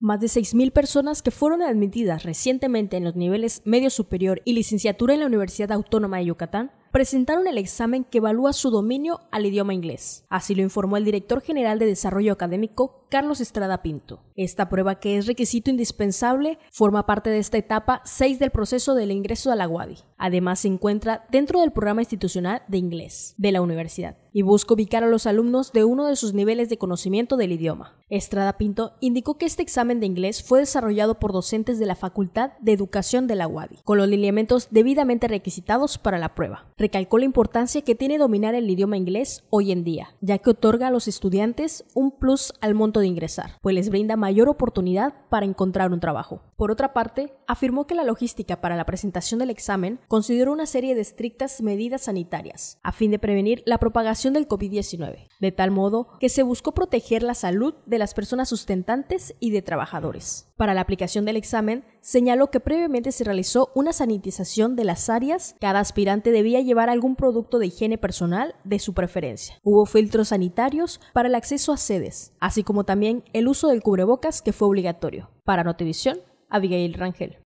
Más de 6.000 personas que fueron admitidas recientemente en los niveles medio superior y licenciatura en la Universidad Autónoma de Yucatán presentaron el examen que evalúa su dominio al idioma inglés. Así lo informó el director general de Desarrollo Académico, Carlos Estrada Pinto. Esta prueba, que es requisito indispensable, forma parte de esta etapa 6 del proceso del ingreso a la UADI. Además, se encuentra dentro del programa institucional de inglés de la universidad y busca ubicar a los alumnos de uno de sus niveles de conocimiento del idioma. Estrada Pinto indicó que este examen de inglés fue desarrollado por docentes de la Facultad de Educación de la UADI, con los lineamientos debidamente requisitados para la prueba. Recalcó la importancia que tiene dominar el idioma inglés hoy en día, ya que otorga a los estudiantes un plus al monto de ingresar, pues les brinda mayor oportunidad para encontrar un trabajo. Por otra parte, afirmó que la logística para la presentación del examen consideró una serie de estrictas medidas sanitarias a fin de prevenir la propagación del COVID-19, de tal modo que se buscó proteger la salud de las personas sustentantes y de trabajadores. Para la aplicación del examen, señaló que previamente se realizó una sanitización de las áreas, cada aspirante debía llevar algún producto de higiene personal de su preferencia. Hubo filtros sanitarios para el acceso a sedes, así como también el uso del cubrebocas que fue obligatorio. Para Notivisión, Abigail Rangel.